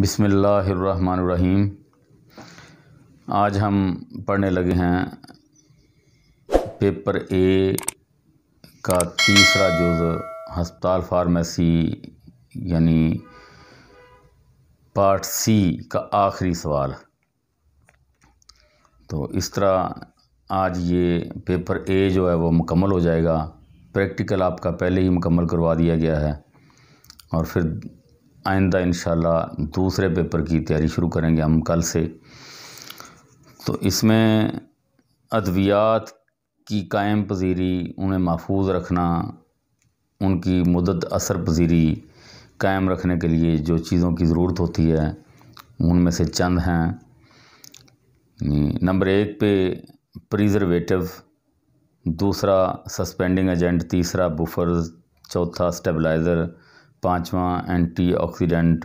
बिसमीम आज हम पढ़ने लगे हैं पेपर ए का तीसरा जुज हस्पताल फार्मेसी यानी पार्ट सी का आखिरी सवाल तो इस तरह आज ये पेपर ए जो है वो मुकम्मल हो जाएगा प्रैक्टिकल आपका पहले ही मुकम्मल करवा दिया गया है और फिर आइंदा इन दूसरे पेपर की तैयारी शुरू करेंगे हम कल से तो इसमें अद्वियात की कायम पजीरी उन्हें महफूज रखना उनकी मदद असर पजीरी कायम रखने के लिए जो चीज़ों की ज़रूरत होती है उनमें से चंद हैं नंबर एक पे प्रिजर्वेटिव दूसरा सस्पेंडिंग एजेंट तीसरा बुफर चौथा स्टेबलाइज़र पाँचवा एंटीऑक्सीडेंट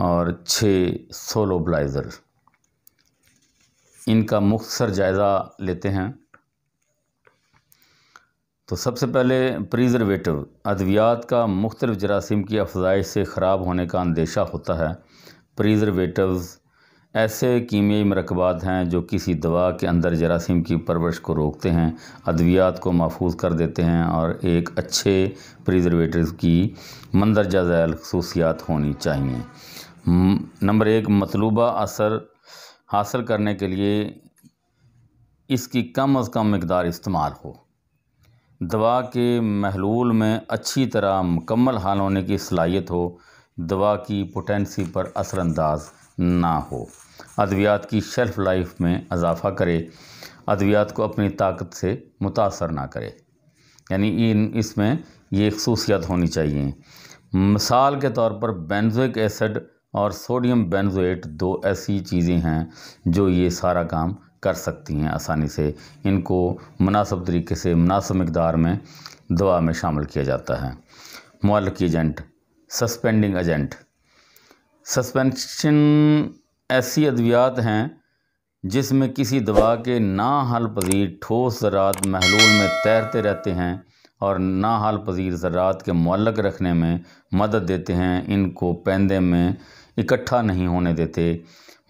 और छः सोलोब्लाइज़र इनका मुख्तर जायज़ा लेते हैं तो सबसे पहले प्रिजर्वेटिव अद्वियात का मुख्तलिफ़ जरासीम की अफजाइश से ख़राब होने का अंदेशा होता है प्रिजर्वेटिव्स ऐसे कीमियाई मरकबात हैं जो किसी दवा के अंदर जरासीम की परवरिश को रोकते हैं अद्वियात को महफूज कर देते हैं और एक अच्छे प्रिजर्वेटिव की मंदरजा झैल खसूसियात होनी चाहिए नंबर एक मतलूबा असर हासिल करने के लिए इसकी कम अज़ कम मकदार इस्तेमाल हो दवा के महलूल में अच्छी तरह मुकम्मल हाल होने की सलाहियत हो दवा की पोटेंसी पर असरानंदाज़ ना हो अद्वियात की शेल्फ़ लाइफ में इजाफ़ा करे अद्वियात को अपनी ताकत से मुतासर ना करे यानी इन इसमें ये खसूसियात होनी चाहिए मिसाल के तौर पर बेंजोइक एसिड और सोडियम बेंजोएट दो ऐसी चीज़ें हैं जो ये सारा काम कर सकती हैं आसानी से इनको मुनासब तरीके से मुनासब मकदार में दवा में शामिल किया जाता है मॉलकी एजेंट सस्पेंडिंग एजेंट सस्पेंशन ऐसी अद्वियात हैं जिसमें किसी दवा के ना हल पजीर ठोस ज़रात महलूल में तैरते रहते हैं और ना हल पजीर ज़रात के मलक रखने में मदद देते हैं इनको पैदे में इकट्ठा नहीं होने देते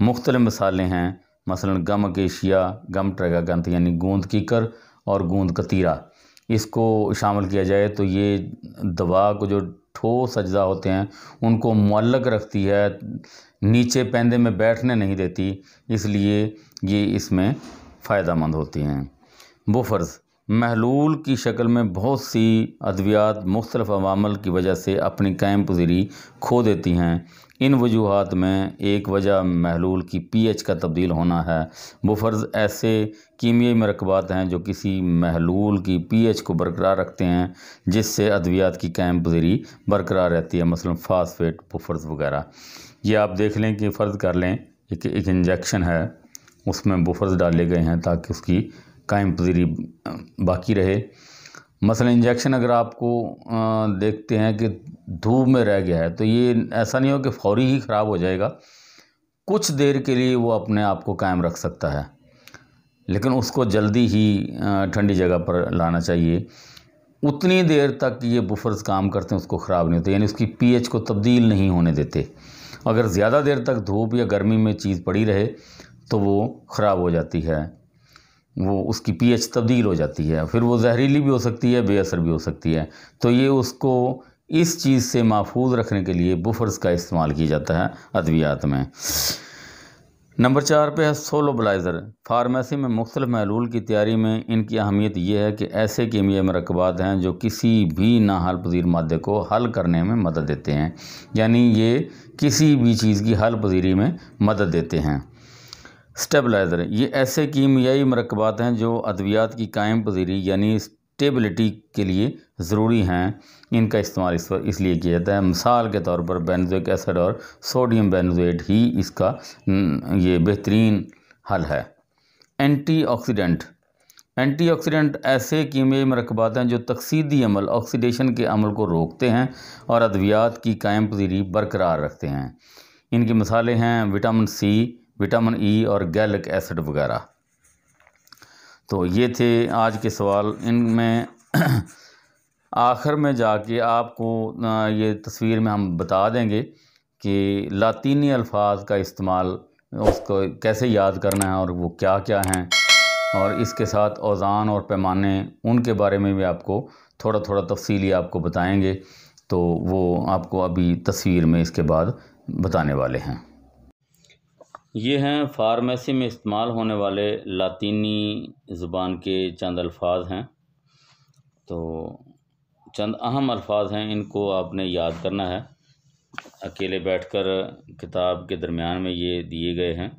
मुख्तल मसाले हैं मसलन गम अकेशिया गम ट्रेगा गंत यानी गूंद कीकर और गूंद कतीरा इसको शामिल किया जाए तो ये दवा को जो ठोस अज्जा होते हैं उनको मुअल्लक रखती है नीचे पैंदे में बैठने नहीं देती इसलिए ये इसमें फ़ायदा मंद होती हैं बुफ़र्स महलूल की शक्ल में बहुत सी अद्वियात मुख्तलफ अवामल की वजह से अपनी कायम पजीरी खो देती हैं इन वजूहत में एक वजह महलूल की पी एच का तब्दील होना है बुफर्ज ऐसे कीमियाई मरकबात हैं जो किसी महलूल की पी एच को बरकरार रखते हैं जिससे अद्वियात की कायम पजीरी बरकरार रहती है मसलन फास्फेट बुफर्ज वगैरह ये आप देख लें कि फ़र्ज़ कर लें एक, एक इंजेक्शन है उसमें बुफर्स डाले गए हैं ताकि उसकी कायम पजीरी बाकी रहे मसला इंजेक्शन अगर आपको देखते हैं कि धूप में रह गया है तो ये ऐसा नहीं हो कि फौरी ही ख़राब हो जाएगा कुछ देर के लिए वो अपने आप को कायम रख सकता है लेकिन उसको जल्दी ही ठंडी जगह पर लाना चाहिए उतनी देर तक ये बुफर्स काम करते हैं उसको ख़राब नहीं होते यानी उसकी पीएच को तब्दील नहीं होने देते अगर ज़्यादा देर तक धूप या गर्मी में चीज़ पड़ी रहे तो वो ख़राब हो जाती है वो उसकी पीएच तब्दील हो जाती है फिर वो जहरीली भी हो सकती है बेअसर भी हो सकती है तो ये उसको इस चीज़ से महफूज रखने के लिए बुफर्स का इस्तेमाल किया जाता है अद्वियात में नंबर चार पे है सोलोबलाइज़र फार्मेसी में मुख्तलिफ महलूल की तैयारी में इनकी अहमियत यह है कि ऐसे कीमिया मरकबात हैं जो किसी भी नाहल पजीर मादे को हल करने में मदद देते हैं यानी ये किसी भी चीज़ की हल पजीरी में मदद देते हैं स्टेबलाइज़र ये ऐसे कीमियाई मरकबात हैं जो अद्वियात की कायम पजीरी यानी स्टेबिलिटी के लिए ज़रूरी हैं इनका इस्तेमाल इस पर इसलिए किया जाता है मिसाल के तौर पर बैनजोक एसड और सोडियम बैनजोट ही इसका ये बेहतरीन हल है एंटीऑक्सीडेंट एंटीऑक्सीडेंट ऐसे कीमियाई मरकबात हैं जो तकसीदी अमल ऑक्सीडेशन के अमल को रोकते हैं और अद्वियात की कायम पजीरी बरकरार रखते हैं इनकी मिसालें हैं vitamin C vitamin E e और गैलिक एसिड वगैरह तो ये थे आज के सवाल इनमें आखिर में जाके आपको ये तस्वीर में हम बता देंगे कि लातीनी अल्फाज का इस्तेमाल उसको कैसे याद करना है और वो क्या क्या हैं और इसके साथ औज़ान और पैमाने उनके बारे में भी आपको थोड़ा थोड़ा तफसीली आपको बताएंगे तो वो आपको अभी तस्वीर में इसके बाद बताने वाले हैं ये हैं फार्मेसी में इस्तेमाल होने वाले लातीनी ज़ुबान के चंद अल्फाज हैं तो चंद अहम अल्फाज हैं इनको आपने याद करना है अकेले बैठकर किताब के दरमियान में ये दिए गए हैं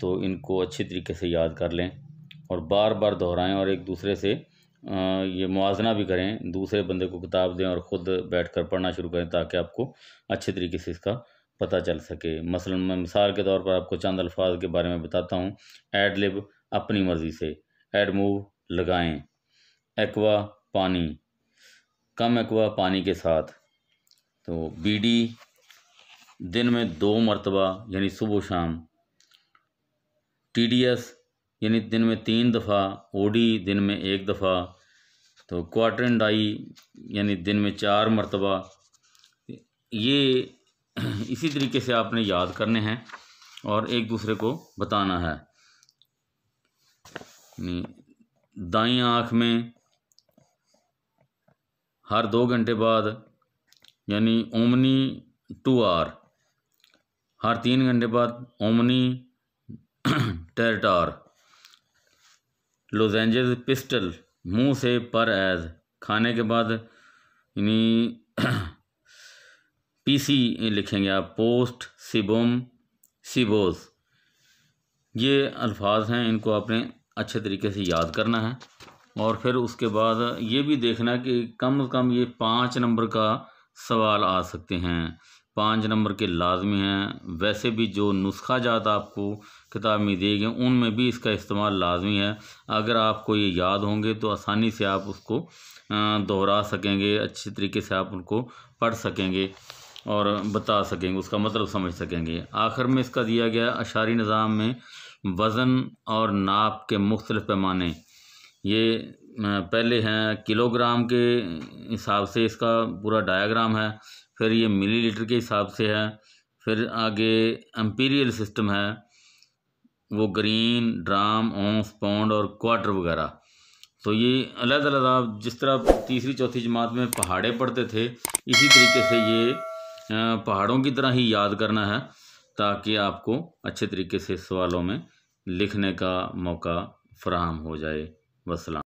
तो इनको अच्छी तरीके से याद कर लें और बार बार दोहराएं और एक दूसरे से ये मुआजना भी करें दूसरे बंदे को किताब दें और ख़ुद बैठ कर पढ़ना शुरू करें ताकि आपको अच्छे तरीके से इसका पता चल सके मसलन मैं मिसाल के तौर पर आपको चंद अल्फाज के बारे में बताता हूँ एड लिब अपनी मर्ज़ी से एड मूव लगाएं एक्वा पानी कम एक्वा पानी के साथ तो बीडी दिन में दो मरतबा यानी सुबह शाम टीडीएस यानी दिन में तीन दफ़ा ओडी दिन में एक दफ़ा तो क्वाटर डाई यानी दिन में चार मरतबा ये इसी तरीके से आपने याद करने हैं और एक दूसरे को बताना है दाई आँख में हर दो घंटे बाद यानी ओमनी टू आर हर तीन घंटे बाद ओमनी टेरटार लोजेंजेज पिस्टल मुंह से पर एज खाने के बाद यानी पीसी लिखेंगे आप पोस्ट सिबोम सिबोस ये अल्फाज हैं इनको आपने अच्छे तरीके से याद करना है और फिर उसके बाद ये भी देखना कि कम अज़ कम ये पाँच नंबर का सवाल आ सकते हैं पाँच नंबर के लाजमी हैं वैसे भी जो नुस्खा जात आपको किताब में दिए गए उनमें भी इसका इस्तेमाल लाजमी है अगर आपको ये याद होंगे तो आसानी से आप उसको दोहरा सकेंगे अच्छे तरीके से आप उनको पढ़ सकेंगे और बता सकेंगे उसका मतलब समझ सकेंगे आखिर में इसका दिया गया अशारी निज़ाम में वज़न और नाप के मुख्तलिफ़ पैमाने ये पहले हैं किलोग्राम के हिसाब से इसका पूरा डायाग्राम है फिर ये मिलीलीटर के हिसाब से है फिर आगे एम्पीरियल सिस्टम है वो ग्रीन ड्राम ओंस पौंड और क्वार्टर वगैरह तो ये अलग अलग आप जिस तरह तीसरी चौथी जमात में पहाड़े पढ़ते थे इसी तरीके से ये पहाड़ों की तरह ही याद करना है ताकि आपको अच्छे तरीके से सवालों में लिखने का मौका फ्राहम हो जाए वसलाम